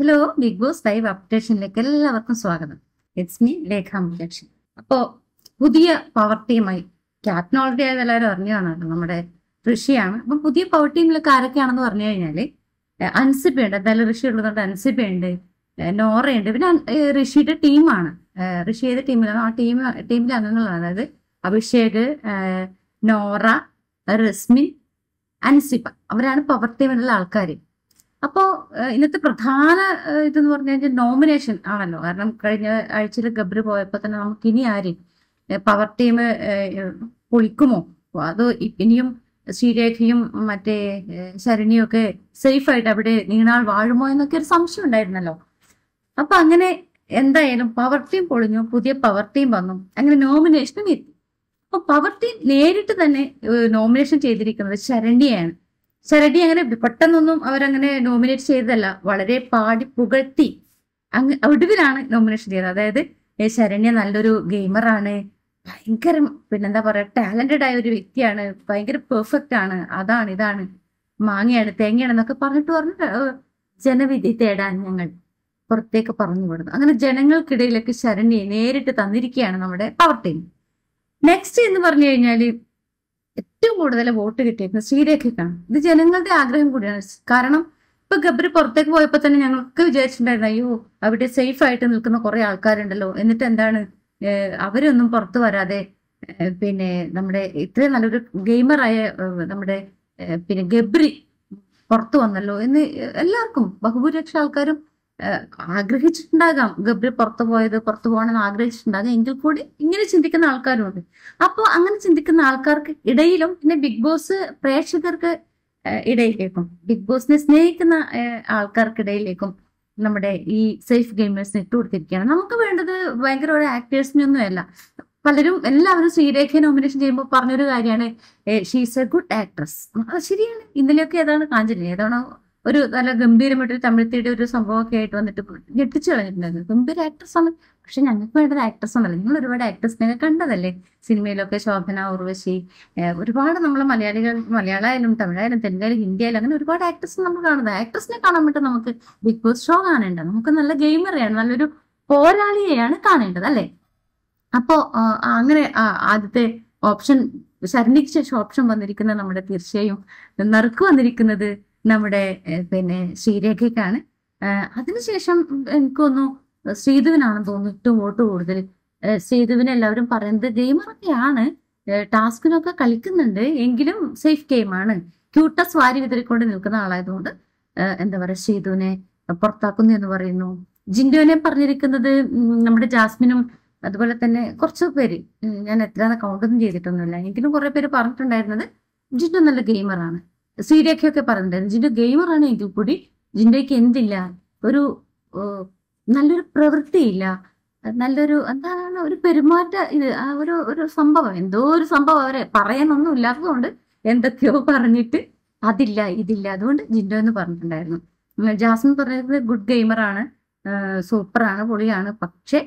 hello Bigg Boss live അപ്ഡേഷനിലേക്ക് എല്ലാവർക്കും സ്വാഗതം ഇറ്റ്സ് മീ ലേഖ മുജക്ഷൻ അപ്പോ പുതിയ പവർ ടീമായി ക്യാപ്റ്റൻ ഓൾറെഡി ആയത് എല്ലാവരും അറിഞ്ഞതാണ് കേട്ടോ നമ്മുടെ ഋഷിയാണ് അപ്പം പുതിയ പവർ ടീമിലൊക്കെ ആരൊക്കെയാണെന്ന് പറഞ്ഞു കഴിഞ്ഞാല് ഉണ്ട് എന്തായാലും ഋഷി ഉള്ളതുകൊണ്ട് നോറ നോറയുണ്ട് പിന്നെ ഋഷിയുടെ ടീമാണ് ഋഷി ഏത് ടീമിലാണ് ആ ടീം ടീമിലെ അംഗങ്ങളാണ് അതായത് അഭിഷേക് നോറ റസ്മിൻ അൻസിബ അവരാണ് പവർ ടീമിലുള്ള ആൾക്കാർ അപ്പോ ഇന്നത്തെ പ്രധാന ഇതെന്ന് പറഞ്ഞു കഴിഞ്ഞാൽ നോമിനേഷൻ ആണല്ലോ കാരണം കഴിഞ്ഞ ആഴ്ചയിൽ ഗബ്രി പോയപ്പോൾ തന്നെ നമുക്ക് ഇനി ആര് പവർ ടീം പൊളിക്കുമോ അത് ഇനിയും ശ്രീരേഖയും മറ്റേ ശരണിയും ഒക്കെ സേഫ് ആയിട്ട് അവിടെ നീണാൾ വാഴുമോ എന്നൊക്കെ ഒരു സംശയം ഉണ്ടായിരുന്നല്ലോ അപ്പൊ അങ്ങനെ എന്തായാലും പവർ ടീം പൊളിഞ്ഞു പുതിയ പവർ ടീം വന്നു അങ്ങനെ നോമിനേഷനും എത്തി അപ്പൊ പവർ ടീം നേരിട്ട് തന്നെ നോമിനേഷൻ ചെയ്തിരിക്കുന്നത് ശരണ്യയാണ് ശരടി അങ്ങനെ പെട്ടെന്നൊന്നും അവരങ്ങനെ നോമിനേറ്റ് ചെയ്തതല്ല വളരെ പാടി പുകഴ്ത്തി അങ് ഒടുവിലാണ് നോമിനേഷൻ ചെയ്തത് അതായത് ശരണ്യ നല്ലൊരു ഗെയിമറാണ് ഭയങ്കര പിന്നെന്താ പറയാ ടാലന്റഡ് ആയ ഒരു വ്യക്തിയാണ് ഭയങ്കര പെർഫെക്റ്റ് ആണ് അതാണ് ഇതാണ് മാങ്ങയാണ് തേങ്ങയാണ് എന്നൊക്കെ പറഞ്ഞിട്ട് പറഞ്ഞിട്ട് ജനവിധി തേടാൻ ഞങ്ങൾ പുറത്തേക്ക് പറഞ്ഞു വിടുന്നു അങ്ങനെ ജനങ്ങൾക്കിടയിലൊക്കെ ശരണ്യെ നേരിട്ട് തന്നിരിക്കുകയാണ് നമ്മുടെ പവർ ടീം നെക്സ്റ്റ് എന്ന് പറഞ്ഞു കഴിഞ്ഞാൽ കൂടുതൽ വോട്ട് കിട്ടിയിരിക്കുന്നത് ശ്രീരേഖയ്ക്കാണ് ഇത് ജനങ്ങളുടെ ആഗ്രഹം കൂടിയാണ് കാരണം ഇപ്പൊ ഗബ്രി പുറത്തേക്ക് പോയപ്പോ തന്നെ ഞങ്ങൾക്ക് വിചാരിച്ചിട്ടുണ്ടായിരുന്നു അയ്യോ അവിടെ സേഫ് ആയിട്ട് നിൽക്കുന്ന കുറെ ആൾക്കാരുണ്ടല്ലോ എന്നിട്ട് എന്താണ് അവരൊന്നും പുറത്തു വരാതെ പിന്നെ നമ്മുടെ ഇത്രയും നല്ലൊരു ഗെയിമറായ നമ്മുടെ പിന്നെ ഗബ്രി പുറത്തു വന്നല്ലോ എന്ന് എല്ലാവർക്കും ബഹുഭൂരിപക്ഷ ആൾക്കാരും ആഗ്രഹിച്ചിട്ടുണ്ടാകാം ഗബ്രി പുറത്തു പോയത് പുറത്തു പോകണമെന്ന് ആഗ്രഹിച്ചിട്ടുണ്ടാകാം എങ്കിൽ കൂടി ഇങ്ങനെ ചിന്തിക്കുന്ന ആൾക്കാരുണ്ട് അപ്പോൾ അങ്ങനെ ചിന്തിക്കുന്ന ആൾക്കാർക്ക് ഇടയിലും പിന്നെ ബിഗ് ബോസ് പ്രേക്ഷകർക്ക് ഇടയിലേക്കും ബിഗ് ബോസിനെ സ്നേഹിക്കുന്ന ആൾക്കാർക്കിടയിലേക്കും നമ്മുടെ ഈ സേഫ് ഗെയിമേഴ്സിന് ഇട്ട് കൊടുത്തിരിക്കുകയാണ് നമുക്ക് വേണ്ടത് ഭയങ്കര ഒരു ആക്ടേഴ്സിനൊന്നും അല്ല പലരും എല്ലാവരും ശ്രീരേഖയെ നോമിനേഷൻ ചെയ്യുമ്പോൾ പറഞ്ഞൊരു കാര്യമാണ് ഷീസ് എ ഗുഡ് ആക്ട്രസ് ശരിയാണ് ഇന്നലെയൊക്കെ ഏതാണ് കാഞ്ചലി ഏതാണോ ഒരു നല്ല ഗംഭീരമായിട്ടൊരു തമിഴ്ത്തിയുടെ ഒരു സംഭവമൊക്കെ ആയിട്ട് വന്നിട്ട് ഞെട്ടിച്ചു കളഞ്ഞിട്ടുണ്ടായിരുന്നു ഗംഭീര ആക്ട്രസ് ആണ് പക്ഷെ ഞങ്ങൾക്ക് വേണ്ടത് ആക്ട്രസ് ഒന്നല്ല നിങ്ങൾ ഒരുപാട് ആക്ട്രസിനെ കണ്ടതല്ലേ സിനിമയിലൊക്കെ ശോഭന ഉർവശി ഒരുപാട് നമ്മൾ മലയാളികൾ മലയാളമായാലും തമിഴായാലും തെലുങ്കായാലും ഹിന്ദിയായാലും അങ്ങനെ ഒരുപാട് ആക്ട്രസ് നമ്മൾ കാണുന്നത് ആക്ട്രസിനെ കാണാൻ പറ്റും നമുക്ക് ബിഗ് ബോസ് ഷോ കാണേണ്ട നമുക്ക് നല്ല ഗെയിമറിയാണ് നല്ലൊരു പോരാളിയെയാണ് കാണേണ്ടത് അല്ലേ അപ്പോ അങ്ങനെ ആദ്യത്തെ ഓപ്ഷൻ ശരണിക്ക് ശേഷം ഓപ്ഷൻ വന്നിരിക്കുന്നത് നമ്മുടെ തീർച്ചയായും നറുക്ക് വന്നിരിക്കുന്നത് നമ്മുടെ പിന്നെ ശ്രീരേഖയ്ക്കാണ് അതിനുശേഷം എനിക്കൊന്നു ശ്രീധുവിനാണെന്ന് തോന്നുന്നു ഏറ്റവും വോട്ട് കൂടുതൽ ശ്രീധുവിനെ എല്ലാവരും പറയുന്നത് ഗെയിമറൊക്കെയാണ് ടാസ്കിനൊക്കെ കളിക്കുന്നുണ്ട് എങ്കിലും സേഫ് ഗെയിമാണ് ക്യൂട്ടസ് വാരി വിതറിക്കൊണ്ട് നിൽക്കുന്ന ആളായതുകൊണ്ട് എന്താ പറയുക ശ്രീധുവിനെ പുറത്താക്കുന്നു എന്ന് പറയുന്നു ജിൻഡുവിനെ പറഞ്ഞിരിക്കുന്നത് നമ്മുടെ ജാസ്മിനും അതുപോലെ തന്നെ കുറച്ച് പേര് ഞാൻ എത്ര കൗണ്ടൊന്നും ചെയ്തിട്ടൊന്നുമില്ല എങ്കിലും കുറെ പേര് പറഞ്ഞിട്ടുണ്ടായിരുന്നത് ജിൻഡു നല്ല ഗെയിമറാണ് സീരിയൊക്കെ പറഞ്ഞിട്ടുണ്ട് ജിൻ്റെ ഗെയിമറാണ് എങ്കിൽ കൂടി ജിൻഡയ്ക്ക് എന്തില്ല ഒരു നല്ലൊരു പ്രവൃത്തിയില്ല നല്ലൊരു എന്താണ് ഒരു പെരുമാറ്റ ഇത് ഒരു ഒരു സംഭവം എന്തോ ഒരു സംഭവം അവരെ പറയാനൊന്നും ഇല്ലാത്തതുകൊണ്ട് എന്തൊക്കെയോ പറഞ്ഞിട്ട് അതില്ല ഇതില്ല അതുകൊണ്ട് ജിൻഡോ എന്ന് പറഞ്ഞിട്ടുണ്ടായിരുന്നു ജാസ്മിൻ പറഞ്ഞത് ഗുഡ് ഗെയിമറാണ് സൂപ്പറാണ് പൊളിയാണ് പക്ഷെ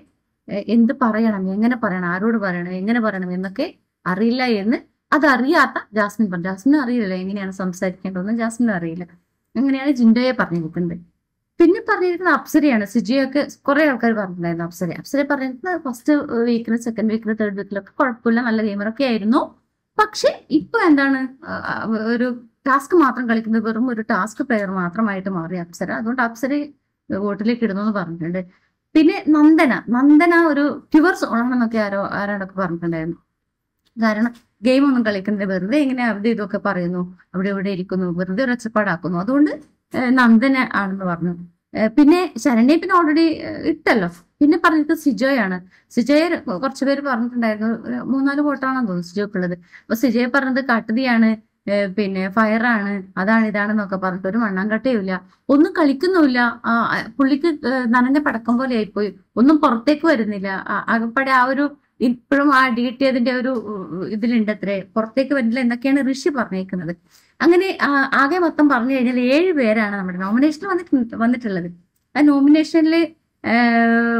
എന്ത് പറയണം എങ്ങനെ പറയണം ആരോട് പറയണം എങ്ങനെ പറയണം എന്നൊക്കെ അറിയില്ല എന്ന് അതറിയാത്ത ജാസ്മിൻ പറഞ്ഞു ജാസ്മിനും അറിയില്ല എങ്ങനെയാണ് സംസാരിക്കേണ്ടതെന്ന് ജാസ്മിനും അറിയില്ല അങ്ങനെയാണ് ജിൻഡോയെ പറഞ്ഞു കൊടുക്കുന്നത് പിന്നെ പറഞ്ഞിരിക്കുന്നത് അപ്സരയാണ് സിജിയൊക്കെ കുറെ ആൾക്കാർ പറഞ്ഞിട്ടുണ്ടായിരുന്നു അപ്സര അപ്സര പറഞ്ഞിരിക്കുന്നത് ഫസ്റ്റ് വീക്കിന് സെക്കൻഡ് വീക്കിന് തേർഡ് വീക്കിലൊക്കെ കുഴപ്പമില്ല നല്ല ഗെയിമറൊക്കെ ആയിരുന്നു പക്ഷെ ഇപ്പൊ എന്താണ് ഒരു ടാസ്ക് മാത്രം കളിക്കുന്നത് വെറും ഒരു ടാസ്ക് പ്ലെയർ മാത്രമായിട്ട് മാറി അപ്സര അതുകൊണ്ട് അപ്സര വോട്ടിലേക്ക് ഇടുന്നു എന്ന് പറഞ്ഞിട്ടുണ്ട് പിന്നെ നന്ദന നന്ദന ഒരു പ്യുവർ എന്നൊക്കെ ആരോ ആരാണൊക്കെ പറഞ്ഞിട്ടുണ്ടായിരുന്നു കാരണം ഗെയിം ഒന്നും കളിക്കുന്നത് വെറുതെ ഇങ്ങനെ അവിടെ ഇതൊക്കെ പറയുന്നു അവിടെ ഇവിടെ ഇരിക്കുന്നു വെറുതെ ഒരൊച്ചപ്പാടാക്കുന്നു അതുകൊണ്ട് നന്ദന ആണെന്ന് പറഞ്ഞു പിന്നെ ശരണ്യെ പിന്നെ ഓൾറെഡി ഇട്ടല്ലോ പിന്നെ പറഞ്ഞത് സിജോയാണ് സിജയെ കുറച്ചുപേര് പറഞ്ഞിട്ടുണ്ടായിരുന്നു മൂന്നാല് വോട്ടാണെന്ന് തോന്നുന്നു സിജോക്കുള്ളത് അപ്പൊ സിജയെ പറഞ്ഞത് കട്ടതിയാണ് പിന്നെ ഫയറാണ് അതാണ് ഇതാണെന്നൊക്കെ പറഞ്ഞിട്ട് ഒരു മണ്ണാങ്കട്ടയുമില്ല ഒന്നും കളിക്കുന്നുമില്ല പുള്ളിക്ക് നനഞ്ഞ പടക്കം പോലെ ആയിപ്പോയി ഒന്നും പുറത്തേക്ക് വരുന്നില്ല അകപ്പടെ ആ ഒരു ഇപ്പോഴും ആ ഡി ടി അതിന്റെ ഒരു ഇതിലുണ്ട് അത്രേ പുറത്തേക്ക് വരില്ല എന്നൊക്കെയാണ് ഋഷി പറഞ്ഞേക്കുന്നത് അങ്ങനെ ആകെ മൊത്തം പറഞ്ഞു കഴിഞ്ഞാൽ ഏഴ് പേരാണ് നമ്മുടെ നോമിനേഷൻ വന്നിട്ട് വന്നിട്ടുള്ളത് ആ നോമിനേഷനിൽ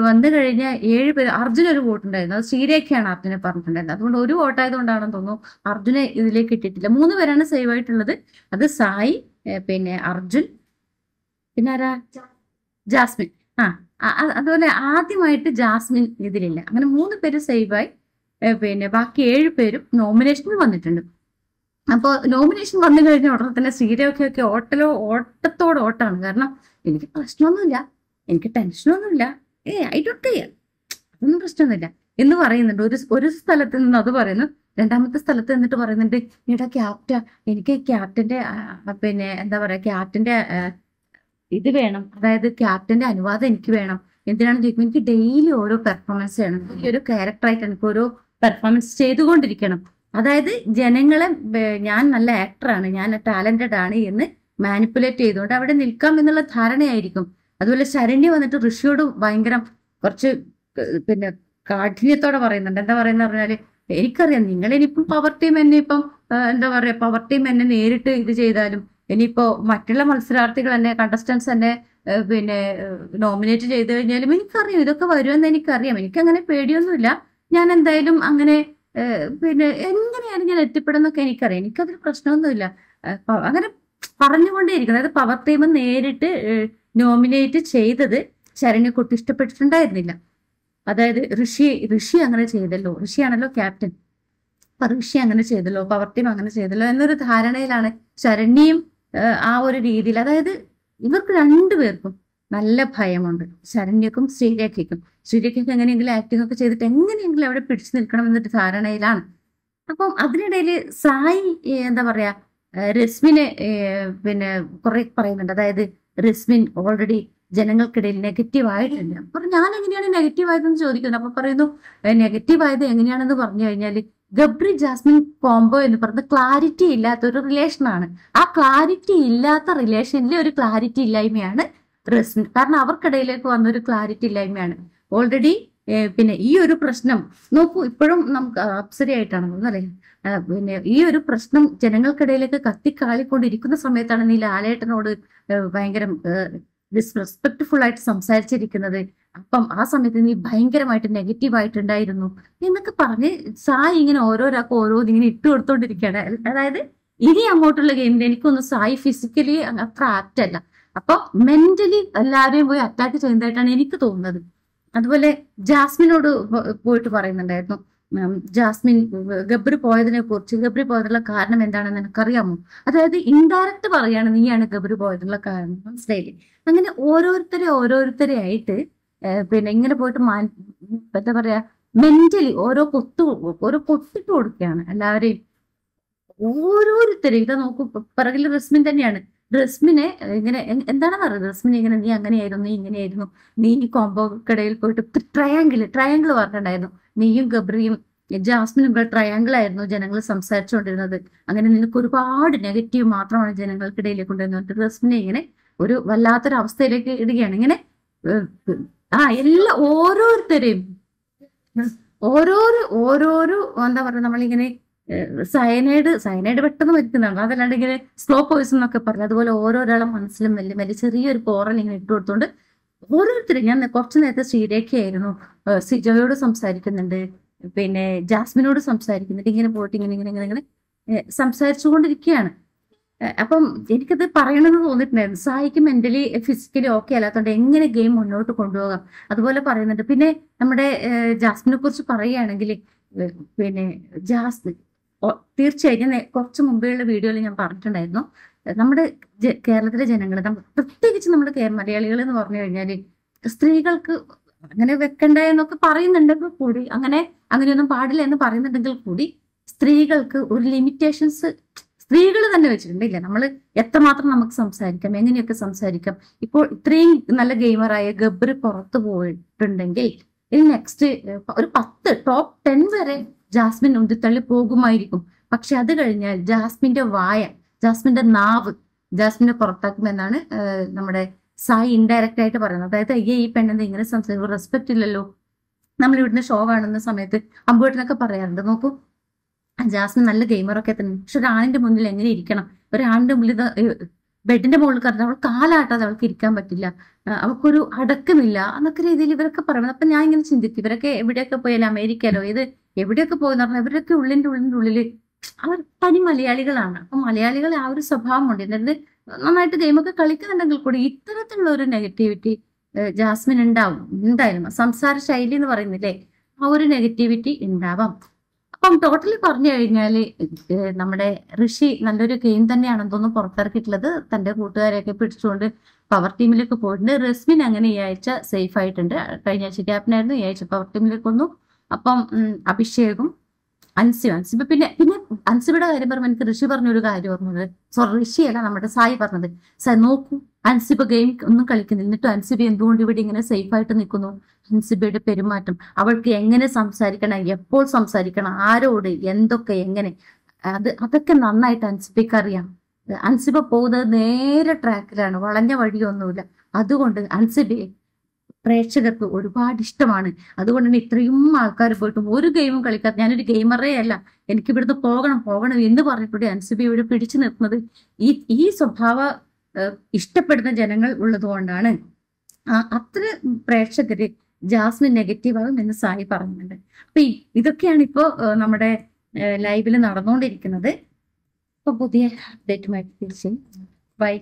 വന്നു കഴിഞ്ഞ ഏഴ് പേര് അർജുന ഒരു വോട്ടുണ്ടായിരുന്നു അത് ശ്രീരേഖയാണ് അർജുനെ പറഞ്ഞിട്ടുണ്ടായിരുന്നത് അതുകൊണ്ട് ഒരു വോട്ടായതുകൊണ്ടാണെന്ന് തോന്നുന്നു അർജുനെ ഇതിലേക്ക് ഇട്ടിട്ടില്ല മൂന്ന് പേരാണ് സേവ് ആയിട്ടുള്ളത് അത് സായി പിന്നെ അർജുൻ പിന്നെ ആരാ ജാസ്മിൻ ആ അതുപോലെ ആദ്യമായിട്ട് ജാസ്മിൻ ഇതിലില്ല അങ്ങനെ മൂന്ന് പേര് സേവായി പിന്നെ ബാക്കി ഏഴ് പേരും നോമിനേഷനിൽ വന്നിട്ടുണ്ട് അപ്പോൾ നോമിനേഷൻ വന്നു കഴിഞ്ഞ ഉടനെ തന്നെ സീരിയൊക്കെ ഒക്കെ ഓട്ടലോ ഓട്ടത്തോട് ഓട്ടാണ് കാരണം എനിക്ക് പ്രശ്നമൊന്നുമില്ല എനിക്ക് ടെൻഷനൊന്നുമില്ല ഏ ഐ ഡോട്ട് കെയർ അതൊന്നും പ്രശ്നമൊന്നുമില്ല എന്ന് പറയുന്നുണ്ട് ഒരു ഒരു സ്ഥലത്ത് നിന്ന് അത് പറയുന്നു രണ്ടാമത്തെ സ്ഥലത്ത് നിന്നിട്ട് പറയുന്നുണ്ട് ഇവിടെ ക്യാപ്റ്റ എനിക്ക് ക്യാപ്റ്റന്റെ പിന്നെ എന്താ പറയാ ക്യാപ്റ്റന്റെ ഇത് വേണം അതായത് ക്യാപ്റ്റന്റെ അനുവാദം എനിക്ക് വേണം എന്തിനാണെന്ന് ചോദിക്കുമ്പോൾ എനിക്ക് ഡെയിലി ഓരോ പെർഫോമൻസ് വേണം ഒരു ക്യാരക്ടറായിട്ട് എനിക്ക് ഓരോ പെർഫോമൻസ് ചെയ്തുകൊണ്ടിരിക്കണം അതായത് ജനങ്ങളെ ഞാൻ നല്ല ആക്ടറാണ് ഞാൻ ടാലന്റഡ് ആണ് എന്ന് മാനിപ്പുലേറ്റ് ചെയ്തുകൊണ്ട് അവിടെ നിൽക്കാം എന്നുള്ള ധാരണയായിരിക്കും അതുപോലെ ശരണ്യ വന്നിട്ട് ഋഷിയോട് ഭയങ്കര കുറച്ച് പിന്നെ കാഠിന്യത്തോടെ പറയുന്നുണ്ട് എന്താ പറയുന്ന പറഞ്ഞാല് എനിക്കറിയാം നിങ്ങളിനിപ്പം പവർ ടീം എന്നെ ഇപ്പം എന്താ പറയാ പവർ ടീം എന്നെ നേരിട്ട് ഇത് ചെയ്താലും ഇനിയിപ്പോ മറ്റുള്ള മത്സരാർത്ഥികൾ തന്നെ കണ്ടസ്റ്റൻസ് തന്നെ പിന്നെ നോമിനേറ്റ് ചെയ്ത് കഴിഞ്ഞാലും എനിക്കറിയാം ഇതൊക്കെ വരുമെന്ന് എനിക്കറിയാം എനിക്കങ്ങനെ പേടിയൊന്നുമില്ല ഞാൻ എന്തായാലും അങ്ങനെ പിന്നെ എങ്ങനെയാണ് ഞാൻ എത്തിപ്പെടുന്നൊക്കെ എനിക്കറിയാം എനിക്കതൊരു പ്രശ്നമൊന്നുമില്ല അങ്ങനെ പറഞ്ഞുകൊണ്ടേയിരിക്കുന്നത് അതായത് പവർ ടീം നേരിട്ട് നോമിനേറ്റ് ചെയ്തത് കുട്ടി ഇഷ്ടപ്പെട്ടിട്ടുണ്ടായിരുന്നില്ല അതായത് ഋഷി ഋഷി അങ്ങനെ ചെയ്തല്ലോ ഋഷിയാണല്ലോ ക്യാപ്റ്റൻ അപ്പൊ ഋഷി അങ്ങനെ ചെയ്തല്ലോ പവർ ടീം അങ്ങനെ ചെയ്തല്ലോ എന്നൊരു ധാരണയിലാണ് ശരണ്യയും ആ ഒരു രീതിയിൽ അതായത് ഇവർക്ക് രണ്ടുപേർക്കും നല്ല ഭയമുണ്ട് ശരണ്യക്കും ശ്രീരേഖയ്ക്കും ശ്രീരേഖയ്ക്ക് എങ്ങനെയെങ്കിലും ആക്ടിംഗ് ഒക്കെ ചെയ്തിട്ട് എങ്ങനെയെങ്കിലും അവിടെ പിടിച്ചു നിൽക്കണം എന്നൊരു ധാരണയിലാണ് അപ്പം അതിനിടയിൽ സായി എന്താ പറയാ രസ്മിനെ പിന്നെ കുറെ പറയുന്നുണ്ട് അതായത് രസ്മിൻ ഓൾറെഡി ജനങ്ങൾക്കിടയിൽ നെഗറ്റീവ് ആയിട്ടുണ്ട് അപ്പൊ ഞാൻ എങ്ങനെയാണ് നെഗറ്റീവ് ആയതെന്ന് ചോദിക്കുന്നത് അപ്പൊ പറയുന്നു നെഗറ്റീവ് ആയത് എങ്ങനെയാണെന്ന് പറഞ്ഞു കഴിഞ്ഞാൽ ഗബ്രി ജാസ്മിൻ കോംബോ എന്ന് പറയുന്നത് ക്ലാരിറ്റി ഇല്ലാത്ത ഒരു റിലേഷൻ ആണ് ആ ക്ലാരിറ്റി ഇല്ലാത്ത റിലേഷനിൽ ഒരു ക്ലാരിറ്റി ഇല്ലായ്മയാണ് റസ്മിൻ കാരണം അവർക്കിടയിലേക്ക് വന്ന ഒരു ക്ലാരിറ്റി ഇല്ലായ്മയാണ് ഓൾറെഡി പിന്നെ ഈ ഒരു പ്രശ്നം നോക്കൂ ഇപ്പോഴും നമുക്ക് അപ്സരിയായിട്ടാണ് അല്ലേ പിന്നെ ഈ ഒരു പ്രശ്നം ജനങ്ങൾക്കിടയിലേക്ക് കത്തിക്കാളിക്കൊണ്ടിരിക്കുന്ന സമയത്താണ് നീ ലാലേട്ടനോട് ഭയങ്കര ഡിസ്റെസ്പെക്ട്ഫുൾ ആയിട്ട് സംസാരിച്ചിരിക്കുന്നത് അപ്പം ആ സമയത്ത് നീ ഭയങ്കരമായിട്ട് നെഗറ്റീവ് ആയിട്ടുണ്ടായിരുന്നു എന്നൊക്കെ പറഞ്ഞ് സായി ഇങ്ങനെ ഓരോരാൾക്ക് ഓരോ ഇങ്ങനെ ഇട്ട് കൊടുത്തോണ്ടിരിക്കുകയാണ് അതായത് ഇനി അങ്ങോട്ടുള്ള ഗെയിമിൽ എനിക്കൊന്ന് സായി ഫിസിക്കലി അത്ര ആക്റ്റ് അല്ല അപ്പൊ മെന്റലി എല്ലാവരെയും പോയി അറ്റാക്ക് ചെയ്യുന്നതായിട്ടാണ് എനിക്ക് തോന്നുന്നത് അതുപോലെ ജാസ്മിനോട് പോയിട്ട് പറയുന്നുണ്ടായിരുന്നു ജാസ്മിൻ ഗബ്രി പോയതിനെ കുറിച്ച് ഗബ്രി പോയതിനുള്ള കാരണം എന്താണെന്ന് എനിക്കറിയാമോ അതായത് ഇൻഡയറക്റ്റ് പറയാണ് നീയാണ് ഗബ്രി പോയതിനുള്ള കാരണം മനസ്സിലായില്ലേ അങ്ങനെ ഓരോരുത്തരെ ഓരോരുത്തരെ ആയിട്ട് പിന്നെ ഇങ്ങനെ പോയിട്ട് മാൻ എന്താ പറയാ മെന്റലി ഓരോ കൊത്തു ഓരോ കൊത്തിട്ട് കൊടുക്കുകയാണ് എല്ലാവരെയും ഓരോരുത്തരും ഇതാ നോക്കൂ പിറകിൽ റസ്മിൻ തന്നെയാണ് റസ്മിനെ ഇങ്ങനെ എന്താണെന്ന് പറയുന്നത് റസ്മിനെ ഇങ്ങനെ നീ അങ്ങനെയായിരുന്നു നീ ഇങ്ങനെയായിരുന്നു നീ ഈ കോമ്പോക്കിടയിൽ പോയിട്ട് ട്രയാങ്കിൾ ട്രയാങ്കിൾ പറഞ്ഞിട്ടുണ്ടായിരുന്നു നീയും ഗബ്രിയും ജാസ്മിനും കൂടെ ട്രയാങ്കിൾ ആയിരുന്നു ജനങ്ങൾ സംസാരിച്ചുകൊണ്ടിരുന്നത് അങ്ങനെ നിനക്ക് ഒരുപാട് നെഗറ്റീവ് മാത്രമാണ് ജനങ്ങൾക്കിടയിലേക്ക് കൊണ്ടുവന്നത് റസ്മിനെ ഇങ്ങനെ ഒരു വല്ലാത്തൊരു അവസ്ഥയിലേക്ക് ഇടുകയാണ് ഇങ്ങനെ ആ എല്ലാ ഓരോരുത്തരെയും ഓരോരോ ഓരോരോ എന്താ പറയുക നമ്മളിങ്ങനെ സയനൈഡ് സയനൈഡ് പെട്ടെന്ന് വരുത്തുന്നതാണ് അതല്ലാണ്ട് ഇങ്ങനെ സ്ലോ പോയിസൺ എന്നൊക്കെ പറഞ്ഞു അതുപോലെ ഓരോരാളും മനസ്സിലും വലിയ വലിയ ചെറിയൊരു കോറൽ ഇങ്ങനെ ഇട്ട് കൊടുത്തോണ്ട് ഓരോരുത്തരും ഞാൻ കുറച്ചു നേരത്തെ ശ്രീരേഖയായിരുന്നു സിജോയോട് സംസാരിക്കുന്നുണ്ട് പിന്നെ ജാസ്മിനോട് സംസാരിക്കുന്നുണ്ട് ഇങ്ങനെ പോയിട്ട് ഇങ്ങനെ ഇങ്ങനെ ഇങ്ങനെ ഇങ്ങനെ സംസാരിച്ചുകൊണ്ടിരിക്കുകയാണ് അപ്പം എനിക്കത് പറയണമെന്ന് തോന്നിയിട്ടുണ്ടായിരുന്നു സായിക്ക് മെന്റലി ഫിസിക്കലി ഓക്കെ അല്ലാത്തതുകൊണ്ട് എങ്ങനെ ഗെയിം മുന്നോട്ട് കൊണ്ടുപോകാം അതുപോലെ പറയുന്നുണ്ട് പിന്നെ നമ്മുടെ ജാസ്മിനെ കുറിച്ച് പറയുകയാണെങ്കിൽ പിന്നെ ജാസ്മിൻ തീർച്ചയായും കുറച്ച് മുമ്പേയുള്ള വീഡിയോയിൽ ഞാൻ പറഞ്ഞിട്ടുണ്ടായിരുന്നു നമ്മുടെ കേരളത്തിലെ ജനങ്ങൾ പ്രത്യേകിച്ച് നമ്മുടെ കേരള മലയാളികൾ എന്ന് പറഞ്ഞു കഴിഞ്ഞാൽ സ്ത്രീകൾക്ക് അങ്ങനെ വെക്കണ്ട എന്നൊക്കെ പറയുന്നുണ്ടെങ്കിൽ കൂടി അങ്ങനെ അങ്ങനെയൊന്നും പാടില്ല എന്ന് പറയുന്നുണ്ടെങ്കിൽ കൂടി സ്ത്രീകൾക്ക് ഒരു ലിമിറ്റേഷൻസ് സ്ത്രീകൾ തന്നെ വെച്ചിട്ടുണ്ട് ഇല്ല നമ്മൾ എത്രമാത്രം നമുക്ക് സംസാരിക്കാം എങ്ങനെയൊക്കെ സംസാരിക്കാം ഇപ്പോൾ ഇത്രയും നല്ല ഗെയിമറായ ഗബർ പുറത്തു പോയിട്ടുണ്ടെങ്കിൽ ഇനി നെക്സ്റ്റ് ഒരു പത്ത് ടോപ്പ് ടെൻ വരെ ജാസ്മിൻ ഉന്തിത്തള്ളി പോകുമായിരിക്കും പക്ഷെ അത് കഴിഞ്ഞാൽ ജാസ്മിന്റെ വായ ജാസ്മിന്റെ നാവ് ജാസ്മിനെ എന്നാണ് നമ്മുടെ സായി ഇൻഡയറക്റ്റ് ആയിട്ട് പറയുന്നത് അതായത് അയ്യേ ഈ പെണ്ണെന്ത് ഇങ്ങനെ സംസാരിക്കും റെസ്പെക്ട് ഇല്ലല്ലോ നമ്മൾ ഇവിടുന്ന് ഷോ കാണുന്ന സമയത്ത് അമ്പുവേട്ടനൊക്കെ പറയാറുണ്ട് നോക്കൂ ജാസ്മിൻ നല്ല ഗെയിമറൊക്കെ തന്നെ പക്ഷെ ഒരാണിന്റെ മുന്നിൽ എങ്ങനെ ഇരിക്കണം ഒരാളിന്റെ മുന്നിൽ ബെഡിന്റെ മുകളിൽ കാരണം അവൾ കാലാട്ടാതെ അവൾക്ക് ഇരിക്കാൻ പറ്റില്ല അവൾക്കൊരു അടക്കമില്ല എന്നൊക്കെ രീതിയിൽ ഇവരൊക്കെ പറയുന്നത് അപ്പൊ ഞാൻ ഇങ്ങനെ ചിന്തിക്കും ഇവരൊക്കെ എവിടെയൊക്കെ പോയാലും അമേരിക്കയിലോ ഇത് എവിടെയൊക്കെ പോയെന്ന് പറഞ്ഞാൽ ഇവരൊക്കെ ഉള്ളിന്റെ ഉള്ളിന്റെ ഉള്ളില് അവർ തനി മലയാളികളാണ് അപ്പൊ മലയാളികൾ ആ ഒരു സ്വഭാവമുണ്ട് എന്നിട്ട് നന്നായിട്ട് ഗെയിമൊക്കെ കളിക്കുന്നുണ്ടെങ്കിൽ കൂടി ഇത്തരത്തിലുള്ള ഒരു നെഗറ്റിവിറ്റി ജാസ്മിൻ ഉണ്ടാവും ഉണ്ടായിരുന്നു സംസാര ശൈലി എന്ന് പറയുന്നില്ലേ ആ ഒരു നെഗറ്റിവിറ്റി ഉണ്ടാവാം അപ്പം ടോട്ടലി പറഞ്ഞു കഴിഞ്ഞാൽ നമ്മുടെ ഋഷി നല്ലൊരു ഗെയിം തന്നെയാണെന്ന് തോന്നുന്നു പുറത്തിറക്കിയിട്ടുള്ളത് തന്റെ കൂട്ടുകാരെയൊക്കെ പിടിച്ചുകൊണ്ട് പവർ ടീമിലേക്ക് പോയിട്ടുണ്ട് റെസ്മിൻ അങ്ങനെ ഈ ആഴ്ച സേഫ് ആയിട്ടുണ്ട് കഴിഞ്ഞ ആഴ്ച ക്യാപ്റ്റനായിരുന്നു ഈ ആഴ്ച പവർ ടീമിലേക്ക് വന്നു അപ്പം അഭിഷേകും അൻസിബ അൻസി പിന്നെ പിന്നെ അൻസിയുടെ കാര്യം പറയുമ്പോൾ എനിക്ക് ഋഷി പറഞ്ഞൊരു കാര്യം ഓർമ്മയുണ്ട് സോറി ഋഷിയല്ല നമ്മുടെ സായി പറഞ്ഞത് സാർ നോക്കൂ അൻസിബ ഗെയിം ഒന്നും കളിക്കുന്നില്ല എന്നിട്ട് അൻസിബ എന്തുകൊണ്ട് ഇവിടെ ഇങ്ങനെ സേഫ് ആയിട്ട് നിൽക്കുന്നു അൻസിബയുടെ പെരുമാറ്റം അവൾക്ക് എങ്ങനെ സംസാരിക്കണം എപ്പോൾ സംസാരിക്കണം ആരോട് എന്തൊക്കെ എങ്ങനെ അത് അതൊക്കെ നന്നായിട്ട് അൻസിബിക്ക് അറിയാം അൻസിബ പോകുന്നത് നേരെ ട്രാക്കിലാണ് വളഞ്ഞ വഴിയൊന്നുമില്ല അതുകൊണ്ട് അൻസിബയെ പ്രേക്ഷകർക്ക് ഒരുപാട് ഇഷ്ടമാണ് അതുകൊണ്ടാണ് ഇത്രയും ആൾക്കാർ പോയിട്ടും ഒരു ഗെയിമും കളിക്കാത്ത ഞാനൊരു ഗെയിമറേ അല്ല എനിക്ക് ഇവിടുന്ന് പോകണം പോകണം എന്ന് പറഞ്ഞിട്ടുണ്ട് അൻസുബി ഇവിടെ പിടിച്ചു നിർത്തുന്നത് ഈ ഈ സ്വഭാവ ഇഷ്ടപ്പെടുന്ന ജനങ്ങൾ ഉള്ളതുകൊണ്ടാണ് അത്ര പ്രേക്ഷകര് ജാസ്മിൻ നെഗറ്റീവ് ആകും എന്ന് സായി പറയുന്നുണ്ട് അപ്പൊ ഇതൊക്കെയാണ് ഇപ്പോ നമ്മുടെ ലൈവില് നടന്നുകൊണ്ടിരിക്കുന്നത് അപ്പൊ പുതിയ അപ്ഡേറ്റുമായിട്ട് തിരിച്ചു ബൈ